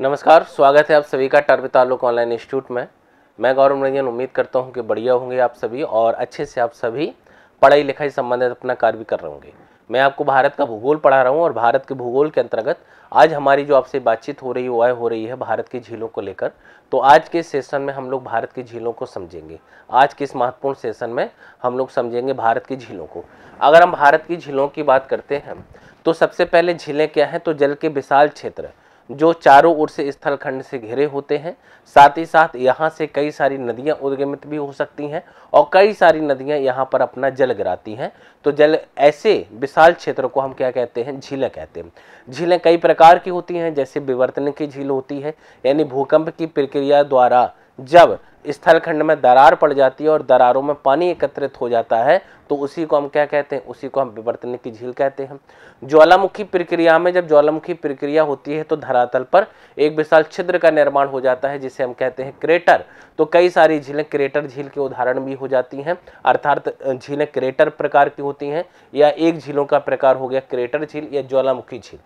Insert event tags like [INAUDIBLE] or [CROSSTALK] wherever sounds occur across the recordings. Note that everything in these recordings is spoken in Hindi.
नमस्कार स्वागत है आप सभी का टर्ब ताल्लुक ऑनलाइन इंस्टीट्यूट में मैं गौरव रंजन उम्मीद करता हूं कि बढ़िया होंगे आप सभी और अच्छे से आप सभी पढ़ाई लिखाई संबंधित अपना कार्य भी कर रहे होंगे मैं आपको भारत का भूगोल पढ़ा रहा हूं और भारत के भूगोल के अंतर्गत आज हमारी जो आपसे बातचीत हो रही है वह हो रही है भारत की झीलों को लेकर तो आज के सेशन में हम लोग भारत की झीलों को समझेंगे आज के इस महत्वपूर्ण सेशन में हम लोग समझेंगे भारत की झीलों को अगर हम भारत की झीलों की बात करते हैं तो सबसे पहले झीलें क्या हैं तो जल के विशाल क्षेत्र है जो चारों ओर से स्थलखंड से घिरे होते हैं साथ ही साथ यहाँ से कई सारी नदियाँ उद्गमित भी हो सकती हैं और कई सारी नदियाँ यहाँ पर अपना जल गिराती हैं तो जल ऐसे विशाल क्षेत्र को हम क्या कहते हैं झीलें कहते हैं झीलें कई प्रकार की होती हैं जैसे विवर्तन की झील होती है यानी भूकंप की प्रक्रिया द्वारा जब स्थलखंड में दरार पड़ जाती है और दरारों में पानी एकत्रित हो जाता है तो उसी को हम क्या कहते हैं उसी को हम विवर्तन की झील कहते हैं ज्वालामुखी प्रक्रिया में जब ज्वालामुखी प्रक्रिया होती है तो धरातल पर एक विशाल छिद्र का निर्माण हो जाता है जिसे हम कहते हैं क्रेटर तो कई सारी झीलें क्रेटर झील के उदाहरण भी हो जाती हैं अर्थात झीलें क्रेटर प्रकार की होती हैं या एक झीलों का प्रकार हो गया क्रेटर झील या ज्वालामुखी झील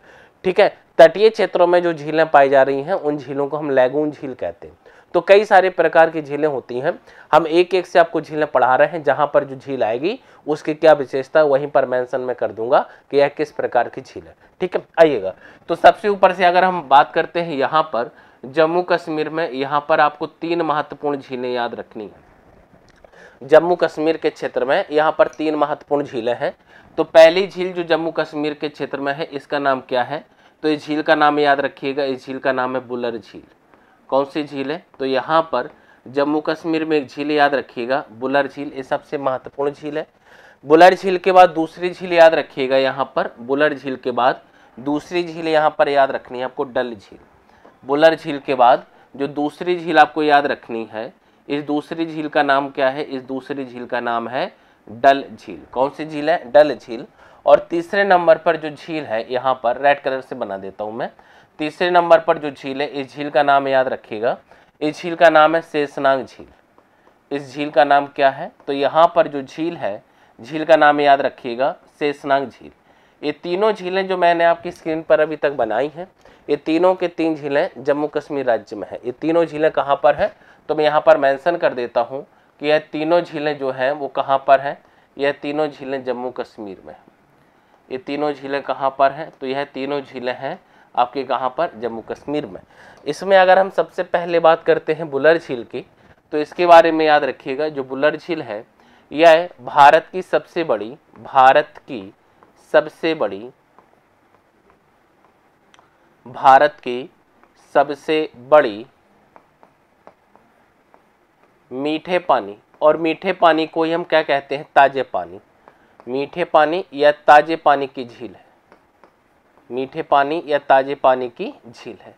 ठीक है तटीय क्षेत्रों में जो झीलें पाई जा रही हैं उन झीलों को हम लैगून झील कहते हैं तो कई सारे प्रकार की झीलें होती हैं हम एक एक से आपको झीलें पढ़ा रहे हैं जहाँ पर जो झील आएगी उसकी क्या विशेषता वहीं पर मैंसन में कर दूंगा कि यह किस प्रकार की झील है ठीक है आइएगा तो सबसे ऊपर से अगर हम बात करते हैं यहाँ पर जम्मू कश्मीर में यहाँ पर आपको तीन महत्वपूर्ण झीलें याद रखनी है जम्मू कश्मीर के क्षेत्र में यहाँ पर तीन महत्वपूर्ण झीलें हैं तो पहली झील जो जम्मू कश्मीर के क्षेत्र में है इसका नाम क्या है तो इस झील का नाम याद रखिएगा इस झील का नाम है बुलर झील कौन सी झील है तो यहाँ पर जम्मू कश्मीर में एक झील याद रखिएगा बुलर झील ये सबसे महत्वपूर्ण झील है बुलर झील के बाद दूसरी झील याद रखिएगा यहाँ पर बुलर झील के बाद दूसरी झील यहाँ पर याद रखनी है आपको डल झील बुलर झील के बाद जो दूसरी झील आपको याद रखनी है इस दूसरी झील का नाम क्या है इस दूसरी झील का नाम है डल झील कौन सी झील है डल झील और तीसरे नंबर पर जो झील है यहाँ पर रेड कलर से बना देता हूँ मैं तीसरे नंबर पर जो झील है इस झील का नाम याद रखिएगा इस झील का नाम है शेषनाग झील इस झील का नाम क्या है तो यहाँ पर जो झील है झील का नाम याद रखिएगा शेषनाग झील ये तीनों झीलें जो मैंने आपकी स्क्रीन पर अभी तक बनाई हैं ये तीनों के तीन झीलें जम्मू कश्मीर राज्य में है ये तीनों झीलें कहाँ पर हैं तो मैं यहाँ पर मेंशन कर देता हूँ कि यह तीनों झीलें जो हैं वो कहाँ पर हैं यह तीनों झीलें जम्मू कश्मीर में ये तीनों झीलें कहाँ पर हैं तो यह तीनों झीलें हैं आपके कहाँ पर जम्मू कश्मीर में इसमें अगर हम सबसे पहले बात करते हैं बुलर झील की तो इसके बारे में याद रखिएगा जो बुलर झील है यह भारत की सबसे बड़ी भारत की सबसे बड़ी भारत की सबसे बड़ी मीठे पानी और मीठे पानी को ही हम क्या कहते हैं ताजे पानी मीठे पानी या ताजे पानी की झील है मीठे पानी या ताज़े पानी की झील है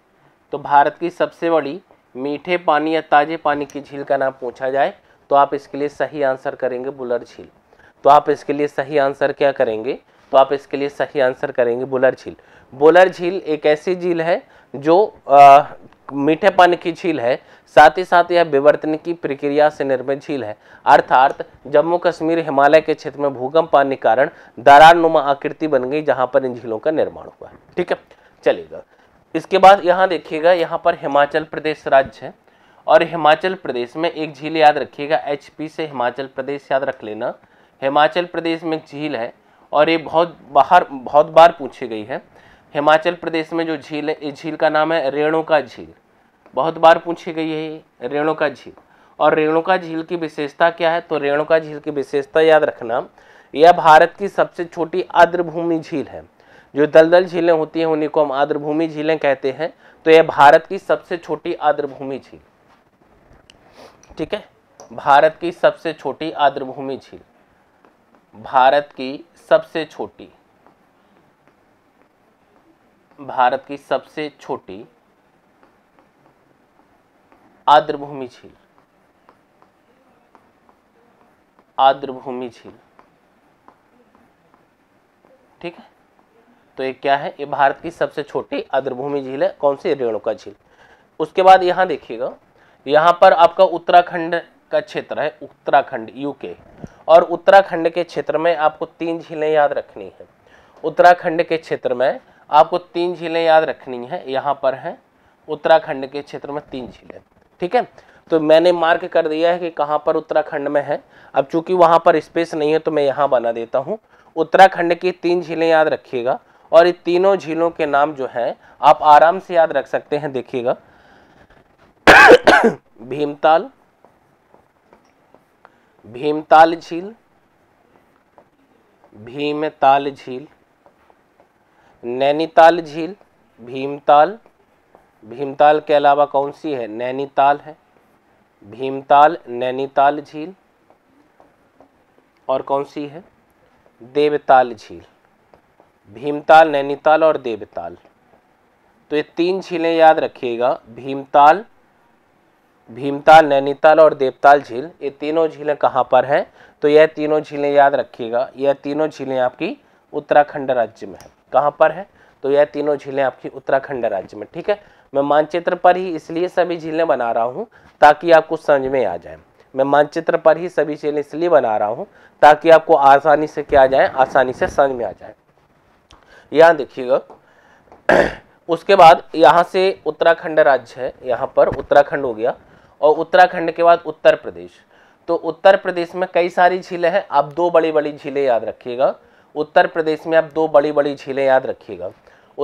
तो भारत की सबसे बड़ी मीठे पानी या ताज़े पानी की झील का नाम पूछा जाए तो आप इसके लिए सही आंसर करेंगे बुलर झील तो आप इसके लिए सही आंसर क्या करेंगे तो आप इसके लिए सही आंसर करेंगे बुलर झील बुलर झील एक ऐसी झील है जो आ, मीठे पानी की झील है साथ ही साथ यह विवर्तन की प्रक्रिया से निर्मित झील है अर्थात जम्मू कश्मीर हिमालय के क्षेत्र में भूकंप पानी के कारण दरार नुमा आकृति बन गई जहां पर इन झीलों का निर्माण हुआ है ठीक है चलेगा इसके बाद यहाँ देखिएगा यहाँ पर हिमाचल प्रदेश राज्य है और हिमाचल प्रदेश में एक झील याद रखिएगा एच से हिमाचल प्रदेश याद रख लेना हिमाचल प्रदेश में एक झील है और ये बहुत बाहर बहुत बार पूछी गई है हिमाचल प्रदेश में जो झील है इस झील का नाम है रेणुका झील बहुत बार पूछी गई है रेणुका झील और रेणुका झील की विशेषता क्या है तो रेणुका झील की विशेषता याद रखना यह भारत की सबसे छोटी आर्द्रभूमि झील है जो दलदल झीलें होती हैं उन्हीं को हम आर्द्रभूमि झीलें कहते हैं तो यह भारत की सबसे छोटी आर्द्रभूमि झील ठीक है भारत की सबसे छोटी आर्द्रभूमि झील भारत की सबसे छोटी भारत की सबसे छोटी भूमि झील आर्द्रभूमि झील ठीक है तो ये क्या है ये भारत की सबसे छोटी भूमि झील है कौन सी रेणुका झील उसके बाद यहां देखिएगा यहां पर आपका उत्तराखंड का क्षेत्र है उत्तराखंड यूके और उत्तराखंड के क्षेत्र में आपको तीन झीलें याद रखनी है उत्तराखंड के क्षेत्र में आपको तीन झीलें याद रखनी है यहाँ पर हैं उत्तराखंड के क्षेत्र में तीन झीलें ठीक है तो मैंने मार्क कर दिया है कि कहाँ पर उत्तराखंड में है अब चूंकि वहाँ पर स्पेस नहीं है तो मैं यहाँ बना देता हूँ उत्तराखंड की तीन झीलें याद रखिएगा और ये तीनों झीलों के नाम जो हैं आप आराम से याद रख सकते हैं देखिएगा [COUGHS] भीमताल भीमताल झील भीमताल झील नैनीताल झील भीमताल भीमताल के अलावा कौन सी है नैनीताल है भीमताल नैनीताल झील और कौन सी है देवताल झील भीमताल नैनीताल और देवताल तो ये तीन झीलें याद रखिएगा भीमताल भीमताल नैनीताल और देवताल झील ये तीनों झीलें कहाँ पर हैं तो यह तीनों झीलें याद रखिएगा यह तीनों झीलें आपकी उत्तराखंड राज्य में है कहाँ पर है तो यह तीनों झीलें आपकी उत्तराखंड राज्य में ठीक है मैं मानचित्र पर ही इसलिए सभी झीलें बना रहा हूँ ताकि आपको समझ में आ जाए मैं मानचित्र पर ही सभी झीलें इसलिए बना रहा हूँ ताकि आपको आसानी से क्या जाए आसानी से समझ में आ जाए यहाँ देखिएगा [CLEARS THROAT] उसके बाद यहाँ से उत्तराखंड राज्य है यहाँ पर उत्तराखंड हो गया और उत्तराखंड के बाद उत्तर प्रदेश तो उत्तर प्रदेश में कई सारी झीलें हैं आप दो बड़ी बड़ी झीलें याद रखिएगा उत्तर प्रदेश में आप दो बड़ी बड़ी झीलें याद रखिएगा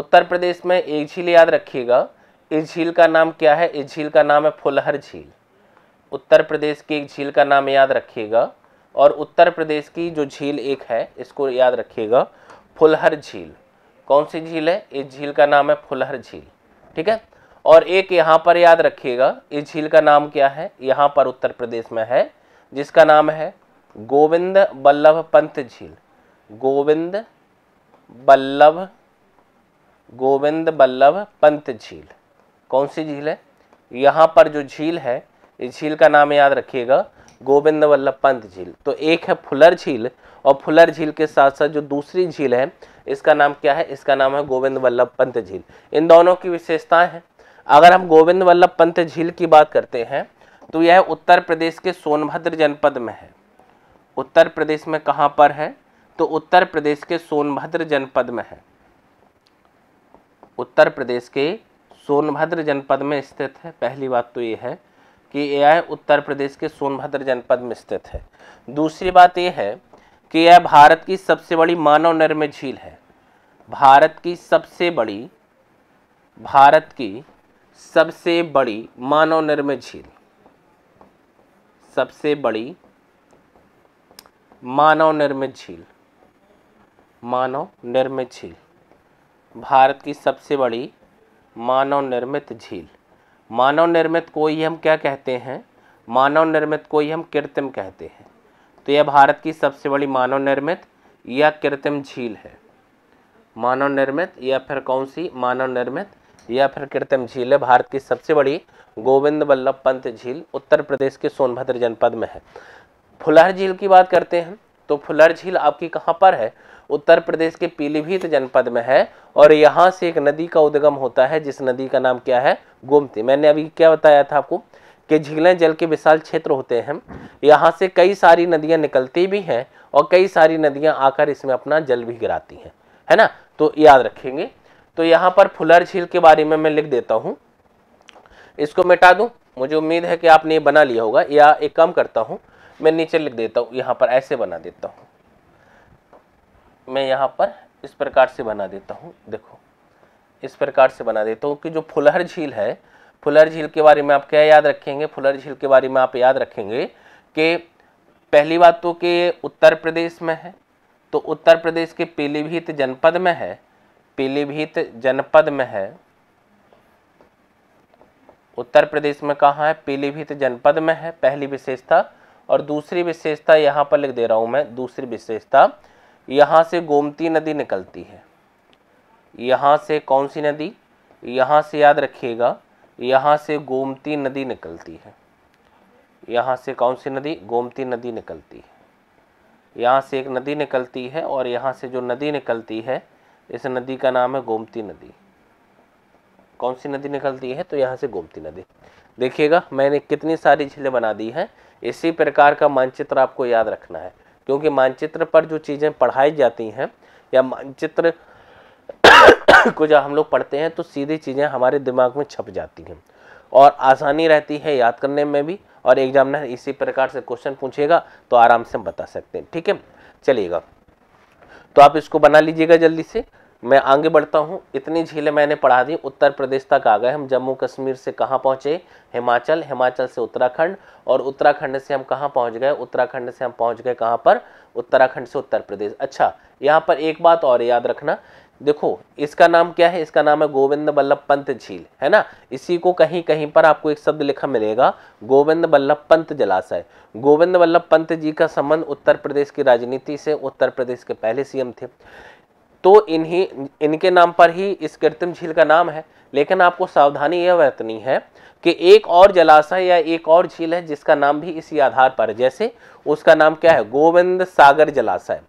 उत्तर प्रदेश में एक झील याद रखिएगा इस झील का नाम क्या है इस झील का नाम है फुलहर झील उत्तर प्रदेश की एक झील का नाम याद रखिएगा और उत्तर प्रदेश की जो झील एक है इसको याद रखिएगा फुलहर झील कौन सी झील है इस झील का नाम है फुलहर झील ठीक है और एक यहाँ पर याद रखिएगा इस झील का नाम क्या है यहाँ पर उत्तर प्रदेश में है जिसका नाम है गोविंद बल्लभ पंत झील गोविंद बल्लभ गोविंद बल्लभ पंत झील कौन सी झील है यहाँ पर जो झील है इस झील का नाम याद रखिएगा गोविंद वल्लभ पंत झील तो एक है फुलर झील और फुलर झील के साथ साथ जो दूसरी झील है इसका नाम क्या है इसका नाम है गोविंद वल्लभ पंत झील इन दोनों की विशेषताएं हैं अगर हम गोविंद वल्लभ पंत झील की बात करते हैं तो यह उत्तर प्रदेश के सोनभद्र जनपद में है उत्तर प्रदेश में कहाँ पर है तो उत्तर प्रदेश के सोनभद्र जनपद में है उत्तर प्रदेश के सोनभद्र जनपद में स्थित है पहली बात तो ये है कि यह उत्तर प्रदेश के सोनभद्र जनपद में स्थित है दूसरी बात यह है कि यह भारत की सबसे बड़ी मानव निर्मित झील है भारत की सबसे बड़ी भारत की सबसे बड़ी मानव निर्मित झील सबसे बड़ी मानव निर्मित झील मानव निर्मित झील भारत की सबसे बड़ी मानव निर्मित झील मानव निर्मित को ही हम क्या कहते हैं मानव निर्मित को ही हम कृत्रिम कहते हैं तो यह भारत की सबसे बड़ी मानव निर्मित या कृत्रिम झील है मानव निर्मित या फिर कौन सी मानव निर्मित या फिर कृत्रिम झील है भारत की सबसे बड़ी गोविंद बल्लभ पंत झील उत्तर प्रदेश के सोनभद्र जनपद में है फुलहर झील की बात करते हैं तो फुलहर झील आपकी कहाँ पर है उत्तर प्रदेश के पीलीभीत जनपद में है और यहाँ से एक नदी का उद्गम होता है जिस नदी का नाम क्या है गोमती मैंने अभी क्या बताया था आपको कि झीलें जल के विशाल क्षेत्र होते हैं यहाँ से कई सारी नदियाँ निकलती भी हैं और कई सारी नदियाँ आकर इसमें अपना जल भी गिराती हैं है ना तो याद रखेंगे तो यहाँ पर फुलर झील के बारे में मैं लिख देता हूँ इसको मिटा दूँ मुझे उम्मीद है कि आपने ये बना लिया होगा या एक काम करता हूँ मैं नीचे लिख देता हूँ यहाँ पर ऐसे बना देता हूँ मैं यहाँ पर इस प्रकार से बना देता हूँ देखो इस प्रकार से बना देता हूँ कि जो फुलहर झील है फुलहर झील के बारे में आप क्या याद रखेंगे फुलहर झील के बारे में आप याद रखेंगे कि पहली बात तो कि उत्तर प्रदेश में है तो उत्तर प्रदेश के पीलीभीत जनपद में है पीलीभीत जनपद में है उत्तर प्रदेश में कहाँ है पीलीभीत जनपद में है पहली विशेषता और दूसरी विशेषता यहाँ पर लिख दे रहा हूँ मैं दूसरी विशेषता यहाँ से गोमती नदी निकलती है यहाँ से कौन सी नदी यहाँ से याद रखिएगा यहाँ से गोमती नदी निकलती है यहाँ से कौन सी नदी गोमती नदी निकलती है यहाँ से एक नदी निकलती है और यहाँ से जो नदी निकलती है इस नदी का नाम है गोमती नदी कौन सी नदी निकलती है तो यहाँ से गोमती नदी देखिएगा मैंने कितनी सारी झीलें बना दी हैं इसी प्रकार का मानचित्र आपको याद रखना है क्योंकि मानचित्र पर जो चीज़ें पढ़ाई जाती हैं या मानचित्र [COUGHS] को जब हम लोग पढ़ते हैं तो सीधी चीज़ें हमारे दिमाग में छप जाती हैं और आसानी रहती है याद करने में भी और एग्जामिनर इसी प्रकार से क्वेश्चन पूछेगा तो आराम से हम बता सकते हैं ठीक है चलिएगा तो आप इसको बना लीजिएगा जल्दी से मैं आगे बढ़ता हूँ इतनी झीलें मैंने पढ़ा दी उत्तर प्रदेश तक आ गए हम जम्मू कश्मीर से कहाँ पहुँचे हिमाचल हिमाचल से उत्तराखंड और उत्तराखंड से हम कहाँ पहुँच गए उत्तराखंड से हम पहुँच गए कहाँ पर उत्तराखंड से उत्तर प्रदेश अच्छा यहाँ पर एक बात और याद रखना देखो इसका नाम क्या है इसका नाम है गोविंद बल्लभ पंत झील है ना इसी को कहीं कहीं पर आपको एक शब्द लिखा मिलेगा गोविंद बल्लभ पंत जलाशय गोविंद बल्लभ पंत जी का संबंध उत्तर प्रदेश की राजनीति से उत्तर प्रदेश के पहले सीएम थे तो इन्हीं इनके नाम पर ही इस कृत्रिम झील का नाम है लेकिन आपको सावधानी यह बरतनी है कि एक और जलाशय या एक और झील है जिसका नाम भी इसी आधार पर है जैसे उसका नाम क्या है गोविंद सागर जलाशय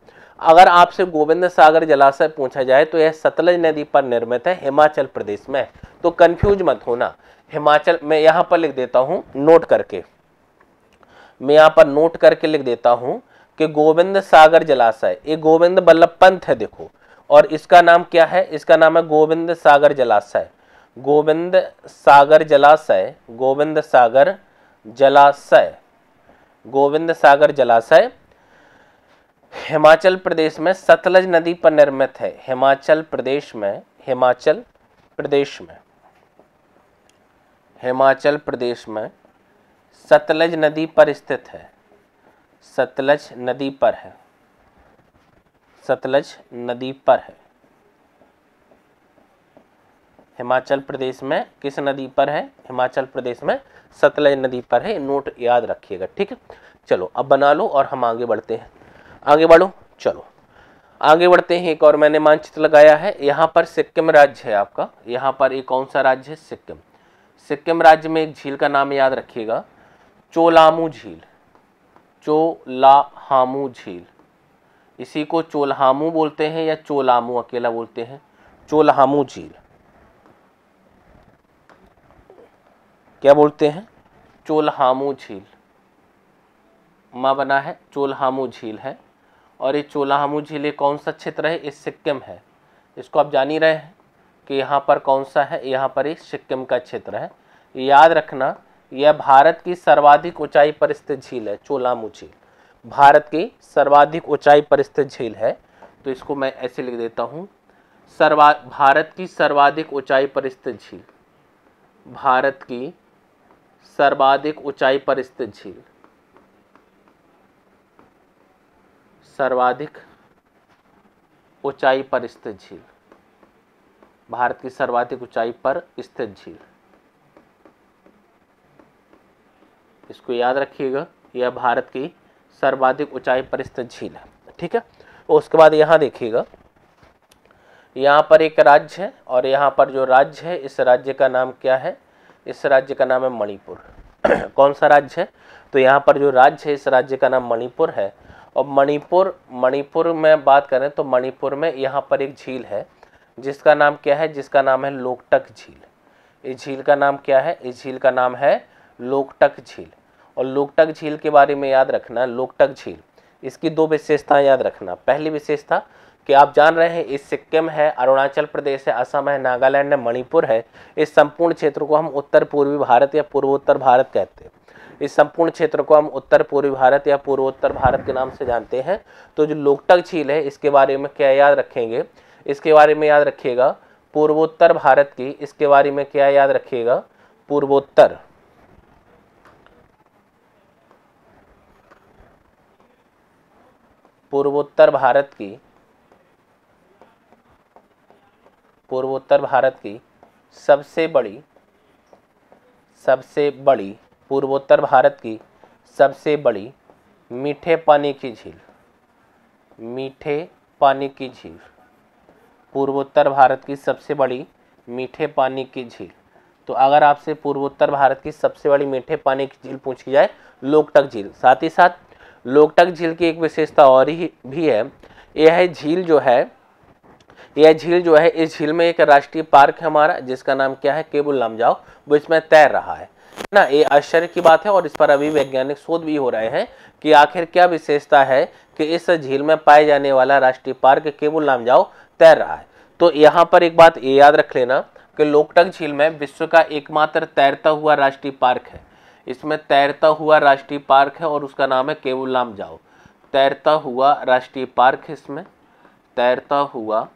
अगर आपसे गोविंद सागर जलाशय पूछा जाए तो यह सतलज नदी पर निर्मित है हिमाचल प्रदेश में तो कन्फ्यूज मत होना हिमाचल मैं यहाँ पर लिख देता हूँ नोट करके मैं यहाँ पर नोट करके लिख देता हूँ कि गोविंद सागर जलाशय ये गोविंद बल्लभ पंथ है देखो और इसका नाम क्या है इसका नाम है गोविंद सागर जलाशय गोविंद सागर जलाशय गोविंद सागर जलाशय गोविंद सागर जलाशय हिमाचल प्रदेश में सतलज नदी पर निर्मित है हिमाचल प्रदेश में हिमाचल प्रदेश में हिमाचल प्रदेश में सतलज नदी पर स्थित है सतलज नदी पर है सतलज नदी पर है हिमाचल प्रदेश में किस नदी पर है हिमाचल प्रदेश में सतलज नदी पर है नोट याद रखिएगा ठीक है चलो अब बना लो और हम आगे बढ़ते हैं आगे बढ़ो चलो आगे बढ़ते हैं एक और मैंने मानचित्र लगाया है यहाँ पर सिक्किम राज्य है आपका यहाँ पर एक कौन सा राज्य है सिक्किम सिक्किम राज्य में एक झील का नाम याद रखिएगा चोलामू झील चोलाहामू झील इसी को चोलहामू बोलते हैं या चोलामू अकेला बोलते हैं चोलहामू झील क्या बोलते हैं चोलहामू झील माँ बना है चोलहामू झील है और ये चोलहामू झील ये कौन सा क्षेत्र है ये सिक्किम है इसको आप जान ही रहे हैं कि यहाँ पर कौन सा है यहाँ पर ये सिक्किम का क्षेत्र है याद रखना यह भारत की सर्वाधिक ऊंचाई पर स्थित झील है चोलामू झील भारत की सर्वाधिक ऊंचाई पर स्थित झील है तो इसको मैं ऐसे लिख देता हूँ सर्वा भारत की सर्वाधिक ऊंचाई पर स्थित झील भारत की सर्वाधिक ऊंचाई पर स्थित झील सर्वाधिक ऊंचाई पर स्थित झील भारत की सर्वाधिक ऊंचाई पर स्थित झील इसको याद रखिएगा यह भारत की सर्वाधिक ऊंचाई पर स्थित झील है ठीक है तो उसके बाद यहाँ देखिएगा यहाँ पर एक राज्य है और यहाँ पर जो राज्य है इस राज्य का नाम क्या है इस राज्य का नाम है मणिपुर [CLEARS THROAT] कौन सा राज्य है तो यहाँ पर जो राज्य है इस राज्य का नाम मणिपुर है और मणिपुर मणिपुर में बात करें तो मणिपुर में यहाँ पर एक झील है जिसका नाम क्या है जिसका नाम है लोकटक झील इस झील का नाम क्या है इस झील का नाम है लोकटक झील और लोकटक झील के बारे में याद रखना लोकटक झील इसकी दो विशेषताएं याद रखना पहली विशेषता कि आप जान रहे हैं इस सिक्किम है अरुणाचल प्रदेश है असम है नागालैंड है मणिपुर है इस संपूर्ण क्षेत्र को हम उत्तर पूर्वी भारत या पूर्वोत्तर भारत कहते हैं इस संपूर्ण क्षेत्र को हम उत्तर पूर्वी भारत या पूर्वोत्तर भारत के नाम से जानते हैं तो जो लोकटक झील है इसके बारे में क्या याद रखेंगे इसके बारे में याद रखिएगा पूर्वोत्तर भारत की इसके बारे में क्या याद रखिएगा पूर्वोत्तर पूर्वोत्तर भारत की पूर्वोत्तर भारत की सबसे बड़ी सबसे बड़ी पूर्वोत्तर भारत की सबसे बड़ी मीठे पानी की झील मीठे पानी की झील पूर्वोत्तर भारत की सबसे बड़ी मीठे पानी की झील तो अगर आपसे पूर्वोत्तर भारत की सबसे बड़ी मीठे पानी की झील पूछी जाए लोकटक झील साथ ही साथ लोकटक झील की एक विशेषता और ही भी है यह झील जो है यह झील जो है इस झील में एक राष्ट्रीय पार्क है हमारा जिसका नाम क्या है केबुल जाओ वो इसमें तैर रहा है ना ये आश्चर्य की बात है और इस पर अभी वैज्ञानिक शोध भी हो रहे हैं कि आखिर क्या विशेषता है कि इस झील में पाए जाने वाला राष्ट्रीय पार्क केबुल जाओ तैर रहा है तो यहाँ पर एक बात ये याद रख लेना कि लोकटक झील में विश्व का एकमात्र तैरता हुआ राष्ट्रीय पार्क है इसमें तैरता हुआ राष्ट्रीय पार्क है और उसका नाम है केवलाम जाओ तैरता हुआ राष्ट्रीय पार्क है इसमें तैरता हुआ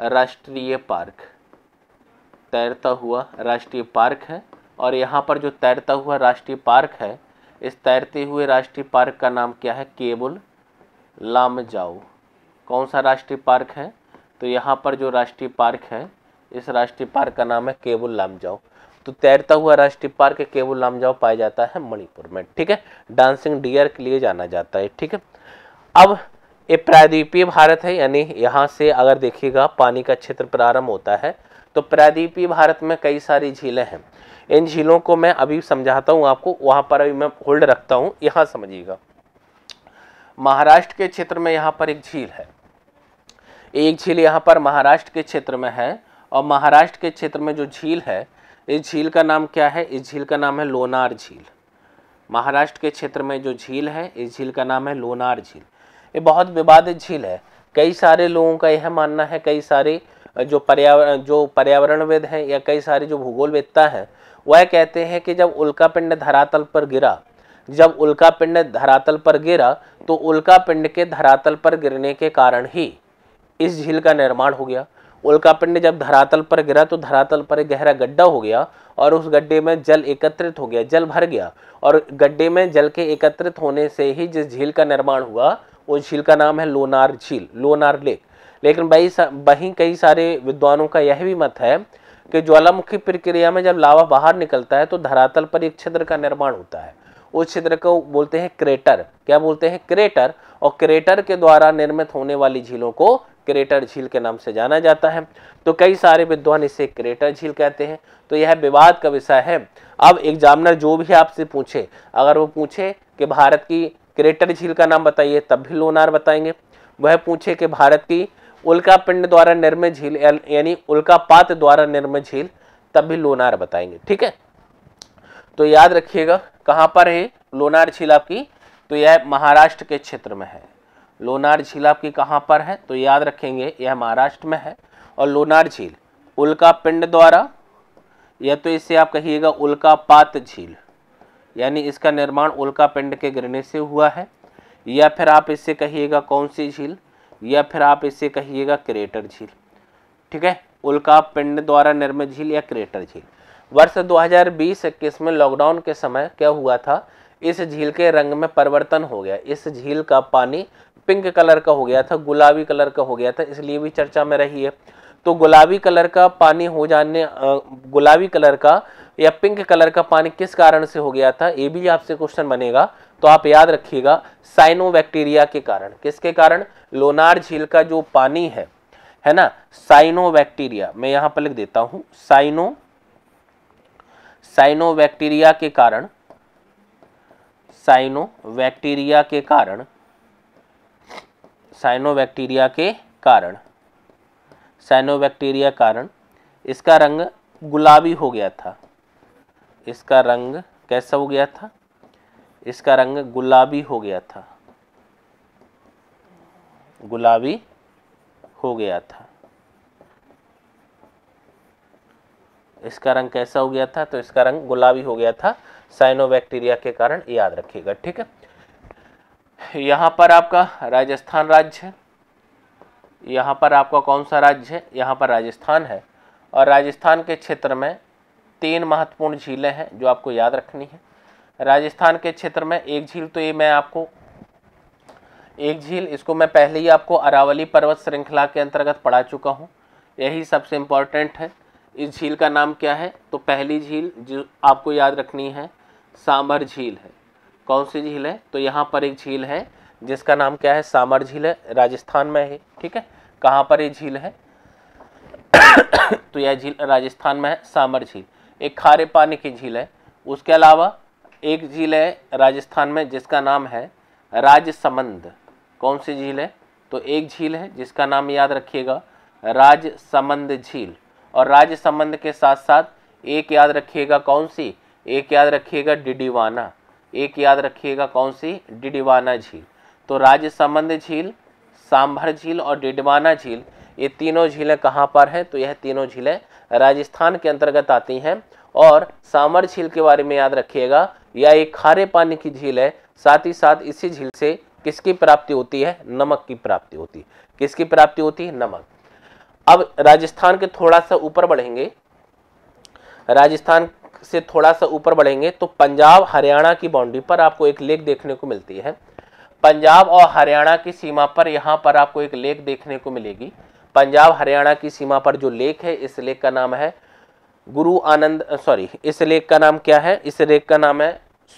राष्ट्रीय पार्क तैरता हुआ राष्ट्रीय पार्क है और यहाँ पर जो तैरता हुआ राष्ट्रीय पार्क है इस तैरते हुए राष्ट्रीय पार्क का नाम क्या है केबुल लाम जाओ कौन सा राष्ट्रीय पार्क है तो यहाँ पर जो राष्ट्रीय पार्क है इस राष्ट्रीय पार्क का नाम है केवल लाम जाओ तो तैरता हुआ राष्ट्रीय पार्क नाम लामजाओ पाया जाता है मणिपुर में ठीक है डांसिंग डियर के लिए जाना जाता है ठीक है अब ये प्रायद्वीपीय भारत है यानी यहाँ से अगर देखिएगा पानी का क्षेत्र प्रारंभ होता है तो प्रायद्वीपीय भारत में कई सारी झीलें हैं इन झीलों को मैं अभी समझाता हूँ आपको वहाँ पर अभी मैं होल्ड रखता हूँ यहाँ समझिएगा महाराष्ट्र के क्षेत्र में यहाँ पर एक झील है एक झील यहाँ पर महाराष्ट्र के क्षेत्र में है और महाराष्ट्र के क्षेत्र में जो झील है इस झील का नाम क्या है इस झील का नाम है लोनार झील महाराष्ट्र के क्षेत्र में जो झील है इस झील का नाम है लोनार झील ये बहुत विवादित झील है कई सारे लोगों का यह मानना है कई सारे जो पर्यावरण जो पर्यावरणविद हैं या कई सारे जो भूगोलवेदता हैं वह कहते हैं कि जब उल्का पिंड धरातल पर गिरा जब उल्का पिंड धरातल पर गिरा तो उल्का पिंड के धरातल पर गिरने के कारण ही इस झील का निर्माण हो गया उल्कापिंड जब धरातल पर गिरा तो धरातल पर एक गहरा गड्ढा हो गया और उस गड्ढे में जल एकत्रित हो गया जल भर गया और गड्ढे में जल के एकत्रित होने से ही जिस झील का निर्माण हुआ उस झील का नाम है लोनार झील लोनार लेक लेकिन वही वही कई सारे विद्वानों का यह भी मत है कि ज्वालामुखी प्रक्रिया में जब लावा बाहर निकलता है तो धरातल पर एक छिद्र का निर्माण होता है उस छिद्र को बोलते हैं क्रेटर क्या बोलते हैं क्रेटर और क्रेटर के द्वारा निर्मित होने वाली झीलों को क्रेटर झील के नाम से जाना जाता है तो कई सारे विद्वान इसे क्रेटर झील कहते हैं तो यह विवाद का विषय है अब एग्जामिनर जो भी आपसे पूछे अगर वो पूछे कि भारत की क्रेटर झील का नाम बताइए तब भी लोनार बताएंगे वह पूछे कि भारत की उल्का पिंड द्वारा निर्मित झील यानी उल्का पात द्वारा निर्मित झील तब भी लोनार बताएंगे ठीक है तो याद रखिएगा कहाँ पर है लोनार झील आपकी तो यह महाराष्ट्र के क्षेत्र में है लोनार झील आपकी कहाँ पर है तो याद रखेंगे यह महाराष्ट्र में है और लोनार झील उल्का पिंड द्वारा या तो इसे आप कहिएगा उल्का पात झील यानी इसका निर्माण उल्का पिंड के गिरने से हुआ है या फिर आप इससे कहिएगा कौन सी झील या फिर आप इसे कहिएगा क्रेटर झील ठीक है उल्का पिंड द्वारा निर्मित झील या क्रेटर झील वर्ष दो हजार में लॉकडाउन के समय क्या हुआ था इस झील के रंग में परिवर्तन हो गया इस झील का पानी पिंक कलर का हो गया था गुलाबी कलर का हो गया था इसलिए भी चर्चा में रही है तो गुलाबी कलर का पानी हो जाने गुलाबी कलर का या पिंक कलर का पानी किस कारण से हो गया था ये भी आपसे क्वेश्चन बनेगा तो आप याद रखिएगा साइनोवैक्टीरिया के कारण किसके कारण लोनार झील का जो पानी है है ना साइनोवैक्टीरिया मैं यहां पर लिख देता हूं साइनो साइनोवैक्टीरिया के कारण साइनोबैक्टीरिया के कारण साइनोबैक्टीरिया के कारण साइनोबैक्टीरिया कारण इसका रंग गुलाबी हो गया था इसका रंग कैसा हो गया था इसका रंग गुलाबी हो गया था गुलाबी हो गया था इसका रंग कैसा हो गया था तो इसका रंग गुलाबी हो गया था साइनोबैक्टीरिया के कारण याद रखिएगा ठीक है यहाँ पर आपका राजस्थान राज्य है यहाँ पर आपका कौन सा राज्य है यहाँ पर राजस्थान है और राजस्थान के क्षेत्र में तीन महत्वपूर्ण झीलें हैं जो आपको याद रखनी है राजस्थान के क्षेत्र में एक झील तो ये मैं आपको एक झील इसको मैं पहले ही आपको अरावली पर्वत श्रृंखला के अंतर्गत पढ़ा चुका हूँ यही सबसे इम्पॉर्टेंट है इस झील का नाम क्या है तो पहली झील जो आपको याद रखनी है सामर झील है कौन सी झील है तो यहाँ पर एक झील है जिसका नाम क्या है सामर झील है राजस्थान में है ठीक है कहाँ पर ये झील है [COUGHS] तो यह झील राजस्थान में है सामर झील एक खारे पानी की झील है उसके अलावा एक झील है राजस्थान में जिसका नाम है राजसमंद कौन सी झील है तो एक झील है जिसका नाम याद रखिएगा राजसमंद झील और राजसमंद के साथ साथ एक याद रखिएगा कौन सी एक याद रखिएगा डिडीवाना एक याद रखिएगा कौन सी डिडीवाना झील तो राज्य संबंध झील सांभर झील और डिडवाना झील ये तीनों झीलें कहाँ पर हैं तो यह तीनों झीलें राजस्थान के अंतर्गत आती हैं और सांभर झील के बारे में याद रखिएगा यह एक खारे पानी की झील है साथ ही साथ इसी झील से किसकी प्राप्ति होती है नमक की प्राप्ति होती है किसकी प्राप्ति होती है नमक अब राजस्थान के थोड़ा सा ऊपर बढ़ेंगे राजस्थान से थोड़ा सा ऊपर बढ़ेंगे तो पंजाब हरियाणा की बाउंड्री पर आपको एक लेक देखने को मिलती है पंजाब और हरियाणा की सीमा पर यहाँ पर आपको एक लेक देखने को मिलेगी पंजाब हरियाणा की सीमा पर जो लेक है इस लेक का नाम है गुरु आनंद सॉरी इस लेक का नाम क्या है इस लेक का नाम है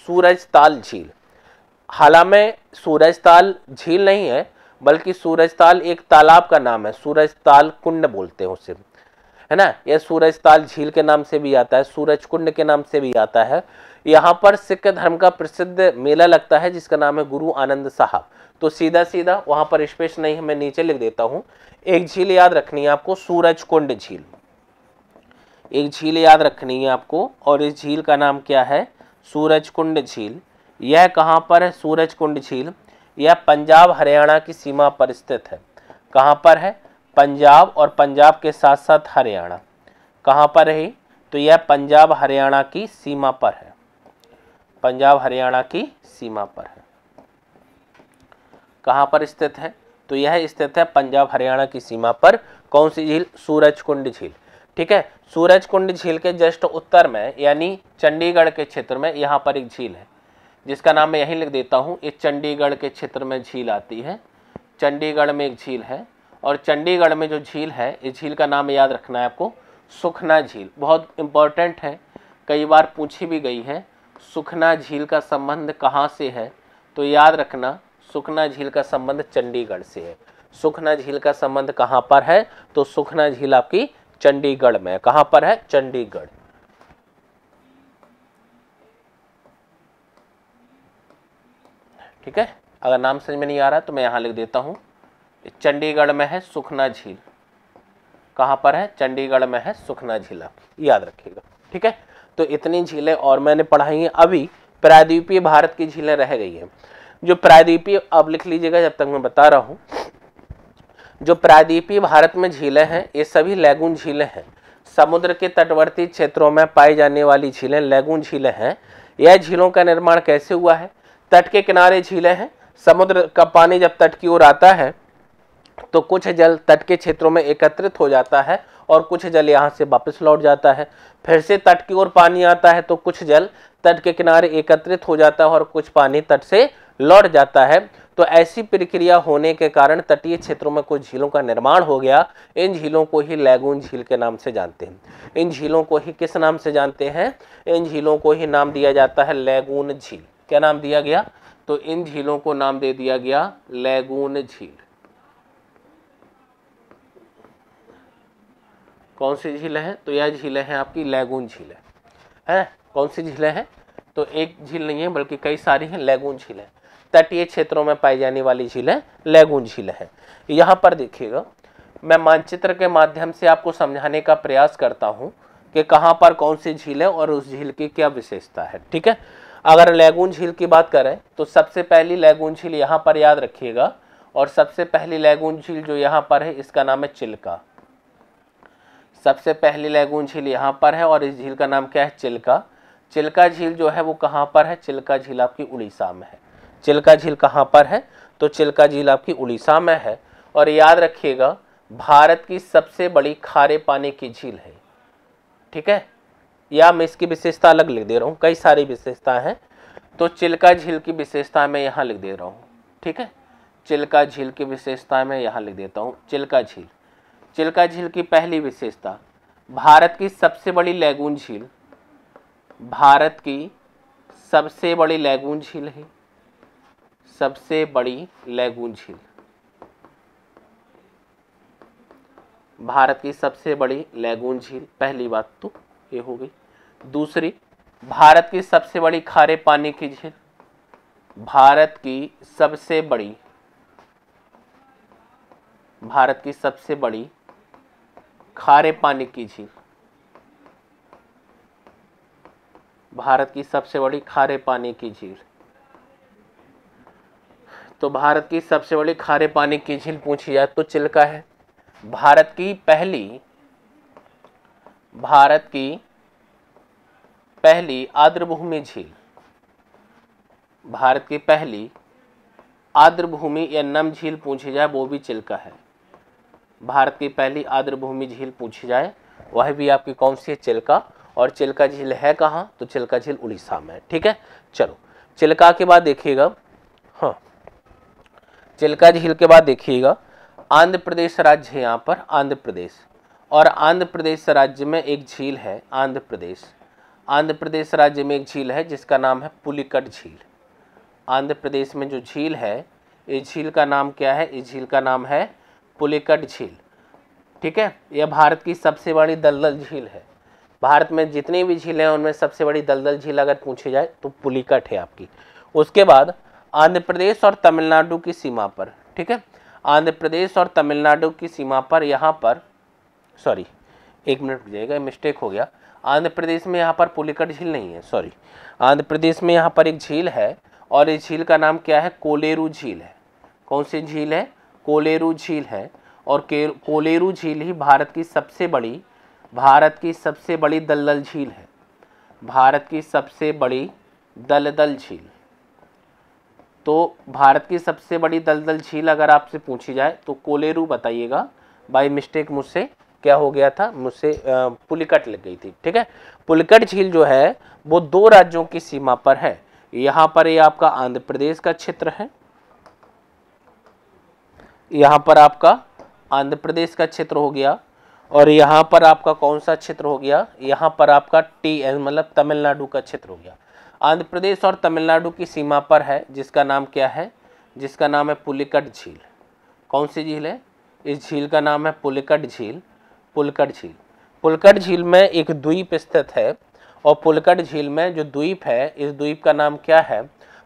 सूरज ताल झील हालांकि सूरज ताल झील नहीं है बल्कि सूरज ताल एक तालाब का नाम है सूरज ताल कुंड बोलते हैं उसे है ना यह सूरज ताल झील के नाम से भी आता है सूरज कुंड के नाम से भी आता है यहाँ पर सिख धर्म का प्रसिद्ध मेला लगता है जिसका नाम है गुरु आनंद साहब तो सीधा सीधा वहाँ पर स्पेश नहीं है मैं नीचे लिख देता हूँ एक झील याद रखनी है आपको सूरज कुंड झील एक झील याद रखनी है आपको और इस झील का नाम क्या है सूरज कुंड झील यह कहाँ पर है सूरज कुंड झील यह पंजाब हरियाणा की सीमा पर स्थित है कहाँ पर है पंजाब और पंजाब के साथ साथ हरियाणा कहाँ पर है तो यह पंजाब हरियाणा की सीमा पर है पंजाब हरियाणा की सीमा पर है कहाँ पर स्थित है तो यह स्थित है पंजाब हरियाणा की सीमा पर कौन सी झील सूरज कुंड झील ठीक है सूरज कुंड झील के जस्ट उत्तर में यानी चंडीगढ़ के क्षेत्र में यहाँ पर एक झील है जिसका नाम मैं यहीं लिख देता हूँ ये चंडीगढ़ के क्षेत्र में झील आती है चंडीगढ़ में एक झील है और चंडीगढ़ में जो झील है इस झील का नाम याद रखना है आपको सुखना झील बहुत इम्पॉर्टेंट है कई बार पूछी भी गई है सुखना झील का संबंध कहाँ से है तो याद रखना सुखना झील का संबंध चंडीगढ़ से है सुखना झील का संबंध कहाँ पर है तो सुखना झील आपकी चंडीगढ़ में है कहाँ पर है चंडीगढ़ ठीक है अगर नाम समझ में नहीं आ रहा तो मैं यहाँ लिख देता हूँ चंडीगढ़ में है सुखना झील कहां पर है चंडीगढ़ में है सुखना झील याद रखिएगा ठीक है तो इतनी झीलें और मैंने पढ़ाई हैं अभी प्रायद्वीपीय भारत की झीलें रह गई हैं जो प्रायद्वीपीय अब लिख लीजिएगा जब तक मैं बता रहा हूं जो प्रायद्वीपीय भारत में झीलें हैं ये सभी लैगून झीलें हैं समुद्र के तटवर्ती क्षेत्रों में पाई जाने वाली झीलें लैगून झीलें हैं यह झीलों का निर्माण कैसे हुआ है तट के किनारे झीलें हैं समुद्र का पानी जब तट की ओर आता है तो कुछ जल तट के क्षेत्रों में एकत्रित हो जाता है और कुछ जल यहाँ से वापस लौट जाता है फिर से तट की ओर पानी आता है तो कुछ जल तट के किनारे एकत्रित हो जाता है और कुछ पानी तट से लौट जाता है तो ऐसी प्रक्रिया होने के कारण तटीय क्षेत्रों में कुछ झीलों का निर्माण हो गया इन झीलों को ही लैगून झील के नाम से जानते हैं इन झीलों को ही किस नाम से जानते हैं इन झीलों को ही नाम दिया जाता है लैगून झील क्या नाम दिया गया तो इन झीलों को नाम दे दिया गया लैगून झील कौन सी झीलें हैं तो यह झीलें हैं आपकी लैगून झीलें है कौन सी झीलें हैं तो एक झील नहीं है बल्कि कई सारी हैं लैगून झीलें तटीय क्षेत्रों में पाई जाने वाली झीलें लैगून झीलें हैं यहाँ पर देखिएगा मैं मानचित्र के माध्यम से आपको समझाने का प्रयास करता हूँ कि कहाँ पर कौन सी झील है और उस झील की क्या विशेषता है ठीक है अगर लैगून झील की बात करें तो सबसे पहली लैगून झील यहाँ पर याद रखिएगा और सबसे पहली लैगून झील जो यहाँ पर है इसका नाम है चिल्का सबसे पहली लैगून झील यहाँ पर है और इस झील का नाम क्या है चिल्का चिल्का झील जो है वो कहाँ पर है चिल्का झील आपकी उड़ीसा में है चिल्का झील कहाँ पर है तो चिल्का झील आपकी उड़ीसा में है और याद रखिएगा भारत की सबसे बड़ी खारे पानी की झील है ठीक है या मैं इसकी विशेषता अलग लिख दे रहा हूँ कई सारी विशेषता हैं तो चिल्का झील की विशेषता मैं यहाँ लिख दे रहा हूँ ठीक है चिल्का झील की विशेषता मैं यहाँ लिख देता हूँ चिल्का झील चिल्का झील की पहली विशेषता भारत की सबसे बड़ी लैगून झील भारत की सबसे बड़ी लैगून झील है सबसे बड़ी लैगून झील भारत की सबसे बड़ी लैगून झील पहली बात तो ये हो गई दूसरी भारत की सबसे बड़ी खारे पानी की झील भारत की सबसे बड़ी भारत की सबसे बड़ी खारे पानी की झील भारत की सबसे बड़ी खारे पानी की झील तो भारत की सबसे बड़ी खारे पानी की झील पूछी जाए तो चिल्का है भारत की पहली भारत की पहली आर्द्रभूमि झील भारत की पहली आर्द्रभूमि या नम झील पूछी जाए वो भी चिल्का है भारत की पहली आर्द्रभूमि झील पूछी जाए वह भी आपकी कौन सी है चिल्का और चिल्का झील है कहाँ तो चिल्का झील उड़ीसा में ठीक है चलो चिल्का के बाद देखिएगा हाँ चिल्का झील के बाद देखिएगा आंध्र प्रदेश राज्य है यहाँ पर आंध्र प्रदेश और आंध्र प्रदेश राज्य में एक झील है आंध्र प्रदेश आंध्र प्रदेश राज्य में एक झील है जिसका नाम है पुलिकट झील आंध्र प्रदेश में जो झील है इस झील का नाम क्या है इस झील का नाम है पुलिकट झील ठीक है यह भारत की सबसे बड़ी दलदल झील है भारत में जितनी भी झीलें हैं उनमें सबसे बड़ी दलदल झील अगर पूछी जाए तो पुलिकट है आपकी उसके बाद आंध्र प्रदेश और तमिलनाडु की सीमा पर ठीक है आंध्र प्रदेश और तमिलनाडु की सीमा पर यहाँ पर सॉरी एक मिनट जाएगा मिस्टेक हो गया आंध्र प्रदेश में यहाँ पर पुलिकट झील नहीं है सॉरी आंध्र प्रदेश में यहाँ पर एक झील है और इस झील का नाम क्या है कोलेरू झील है कौन सी झील है कोलेरू झील है और कोलेरू झील ही भारत की सबसे बड़ी भारत की सबसे बड़ी दलदल झील है भारत की सबसे बड़ी दलदल झील तो भारत की सबसे बड़ी दलदल झील अगर आपसे पूछी जाए तो कोलेरू बताइएगा बाई मिस्टेक मुझसे क्या हो गया था मुझसे पुलिकट लग गई थी ठीक है पुलिकट झील जो है वो दो राज्यों की सीमा पर है यहाँ पर ये यह आपका आंध्र प्रदेश का क्षेत्र है यहाँ पर आपका आंध्र प्रदेश का क्षेत्र हो गया और यहाँ पर आपका कौन सा क्षेत्र हो गया यहाँ पर आपका टी मतलब तमिलनाडु का क्षेत्र हो गया आंध्र प्रदेश और तमिलनाडु की सीमा पर है जिसका नाम क्या है जिसका नाम है पुलिकट झील कौन सी झील है इस झील का नाम है पुलिकट झील पुलकट झील पुलकट झील में एक द्वीप स्थित है और पुलकट झील में जो द्वीप है इस द्वीप का नाम क्या है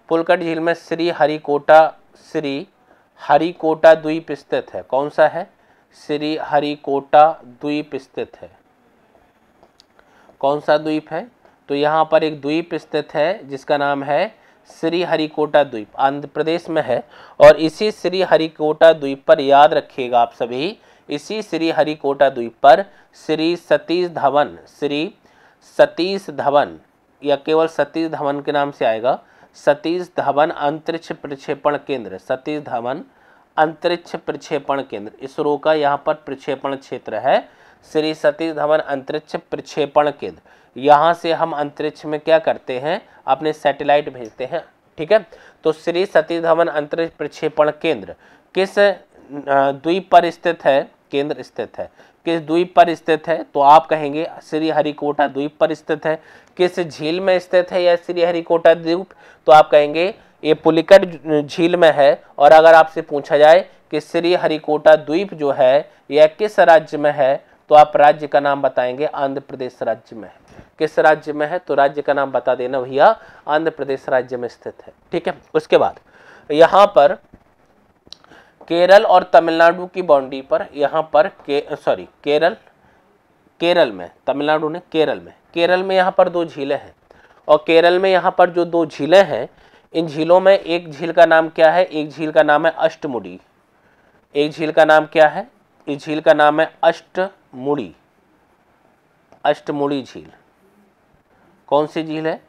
पुलकट झील में श्री हरिकोटा श्री हरिकोटा द्वीप स्थित है कौन सा है श्री हरिकोटा द्वीप स्थित है कौन सा द्वीप है तो यहाँ पर एक द्वीप स्थित है जिसका नाम है श्री हरिकोटा द्वीप आंध्र प्रदेश में है और इसी श्री हरिकोटा द्वीप पर याद रखिएगा आप सभी इसी श्री हरिकोटा द्वीप पर श्री सतीश धवन श्री सतीश धवन या केवल सतीश धवन के नाम से आएगा सतीश धवन अंतरिक्ष प्रक्षेपण केंद्र सतीश धवन अंतरिक्ष प्रक्षेपण केंद्र इसरो का यहाँ पर प्रक्षेपण क्षेत्र है श्री सतीश धवन अंतरिक्ष प्रक्षेपण केंद्र यहाँ से हम अंतरिक्ष में क्या करते हैं अपने सैटेलाइट भेजते हैं ठीक है तो श्री सतीश धवन अंतरिक्ष प्रक्षेपण केंद्र किस द्वीप पर स्थित है केंद्र स्थित है किस द्वीप पर स्थित है तो आप कहेंगे श्री हरिकोटा द्वीप पर स्थित है किस झील में स्थित है यह श्रीहरिकोटा द्वीप तो आप कहेंगे ये पुलिकट झील में है और अगर आपसे पूछा जाए कि श्रीहरिकोटा द्वीप जो है यह किस राज्य में है तो आप राज्य का नाम बताएंगे आंध्र प्रदेश राज्य में किस राज्य में है तो राज्य का नाम बता देना भैया आंध्र प्रदेश राज्य में स्थित है ठीक है उसके बाद यहाँ पर केरल और तमिलनाडु की बाउंड्री पर यहाँ पर के सॉरी केरल केरल में तमिलनाडु ने केरल में केरल में यहाँ पर दो झीलें हैं और केरल में यहाँ पर जो दो झीलें हैं इन झीलों में एक झील का नाम क्या है एक झील का नाम है अष्टमुड़ी एक झील का नाम क्या है इस झील का नाम है अष्टमुड़ी अष्टमुड़ी झील कौन सी झील है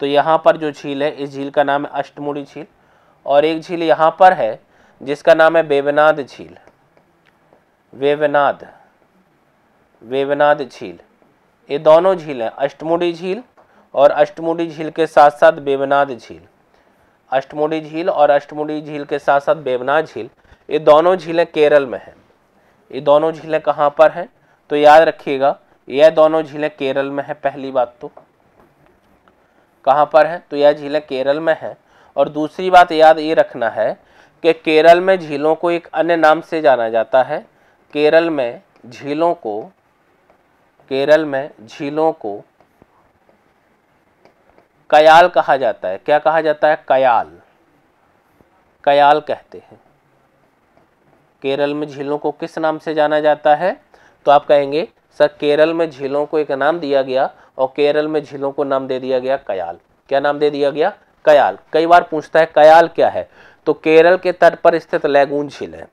तो यहाँ पर जो झील है इस झील का नाम है अष्टमुड़ी झील और एक झील यहाँ पर है जिसका नाम है वेवनाद झील वेवनाद वेवनाद झील ये दोनों झील हैं अष्टमुडी झील और अष्टमुडी झील के साथ साथ बेबनाद झील अष्टमुडी झील और अष्टमुडी झील के साथ साथ बेबनाद झील ये दोनों झीलें केरल में हैं ये दोनों झीलें कहाँ पर हैं तो याद रखिएगा यह दोनों झीलें केरल में हैं पहली बात तो कहाँ पर हैं तो यह झीलें केरल में हैं और दूसरी बात याद ये रखना है कि केरल में झीलों को एक अन्य नाम से जाना जाता है केरल में झीलों को केरल में झीलों को कयाल कहा जाता है क्या कहा जाता है कयाल कयाल कहते हैं केरल में झीलों को किस नाम से जाना जाता है तो आप कहेंगे सर केरल में झीलों को एक नाम दिया गया और केरल में झीलों को नाम दे दिया गया कयाल क्या नाम दे दिया गया कयाल कई बार पूछता है कयाल क्या है तो केरल के तट पर स्थित लैगून झील है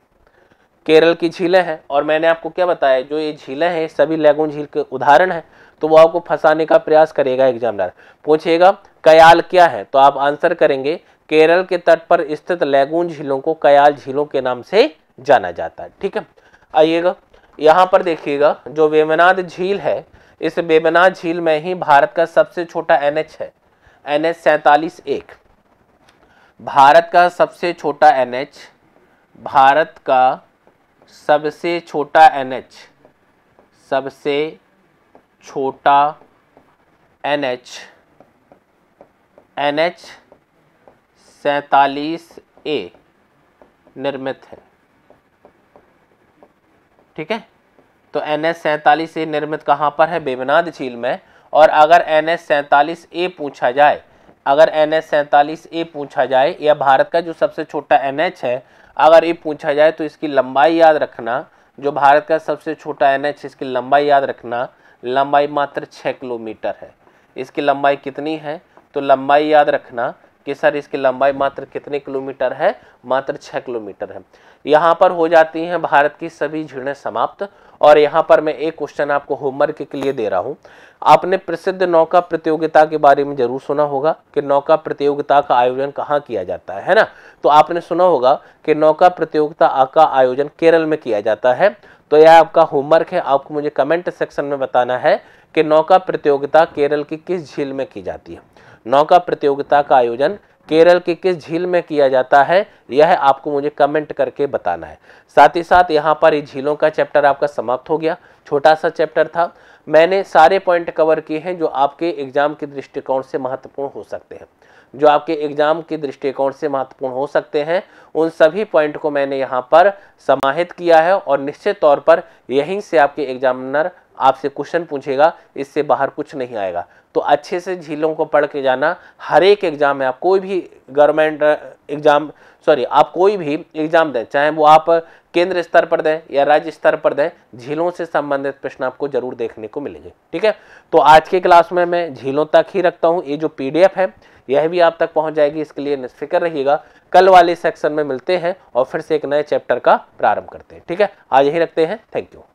केरल की झीलें हैं और मैंने आपको क्या बताया जो ये झीलें हैं सभी लैगून झील के उदाहरण हैं तो वो आपको फंसाने का प्रयास करेगा एग्जामिनर पूछेगा कयाल क्या है तो आप आंसर करेंगे केरल के तट पर स्थित लैगून झीलों को कयाल झीलों के नाम से जाना जाता है ठीक है आइएगा यहाँ पर देखिएगा जो वेमनाद झील है इस वेमनाद झील में ही भारत का सबसे छोटा एन है एन एच एक भारत का सबसे छोटा एन भारत का सबसे छोटा एन एच सबसे छोटा एन एच एन एच सैतालीस ए निर्मित है ठीक है तो एन एच ए निर्मित कहाँ पर है बेबनाद झील में और अगर एन एच सैतालीस ए पूछा जाए अगर एन एच सैतालीस ए पूछा जाए या भारत का जो सबसे छोटा एन एच है अगर ये पूछा जाए तो इसकी लंबाई याद रखना जो भारत का सबसे छोटा एन एच इसकी लंबाई याद रखना लंबाई मात्र छः किलोमीटर है इसकी लंबाई कितनी है तो लंबाई याद रखना कि सर इसकी लंबाई मात्र कितने किलोमीटर है मात्र छः किलोमीटर है यहाँ पर हो जाती हैं भारत की सभी झीणें समाप्त और यहाँ पर मैं एक क्वेश्चन आपको होमवर्क के लिए दे रहा हूँ आपने प्रसिद्ध नौका प्रतियोगिता के बारे में जरूर सुना होगा कि नौका प्रतियोगिता का आयोजन कहाँ किया जाता है ना तो आपने सुना होगा कि नौका प्रतियोगिता का आयोजन केरल में किया जाता है तो यह आपका होमवर्क है आपको मुझे कमेंट सेक्शन में बताना है कि नौका प्रतियोगिता केरल की किस झील में की जाती है नौका प्रतियोगिता का आयोजन केरल के किस झील में किया जाता है यह आपको मुझे कमेंट करके बताना है साथ ही साथ यहाँ पर इन झीलों का चैप्टर आपका समाप्त हो गया छोटा सा चैप्टर था मैंने सारे पॉइंट कवर किए हैं जो आपके एग्जाम के दृष्टिकोण से महत्वपूर्ण हो सकते हैं जो आपके एग्जाम के दृष्टिकोण से महत्वपूर्ण हो सकते हैं उन सभी पॉइंट को मैंने यहाँ पर समाहित किया है और निश्चित तौर पर यहीं से आपके एग्जामिनर आपसे क्वेश्चन पूछेगा इससे बाहर कुछ नहीं आएगा तो अच्छे से झीलों को पढ़ के जाना हर एक एग्ज़ाम में आप कोई भी गवर्नमेंट एग्ज़ाम सॉरी आप कोई भी एग्ज़ाम दें चाहे वो आप केंद्र स्तर पर दें या राज्य स्तर पर दें झीलों से संबंधित प्रश्न आपको जरूर देखने को मिलेंगे ठीक है तो आज के क्लास में मैं झीलों तक ही रखता हूँ ये जो पी है यह भी आप तक पहुँच जाएगी इसके लिए निस्फिक्र रहिएगा कल वाले सेक्शन में मिलते हैं और फिर से एक नए चैप्टर का प्रारंभ करते हैं ठीक है आज यही रखते हैं थैंक यू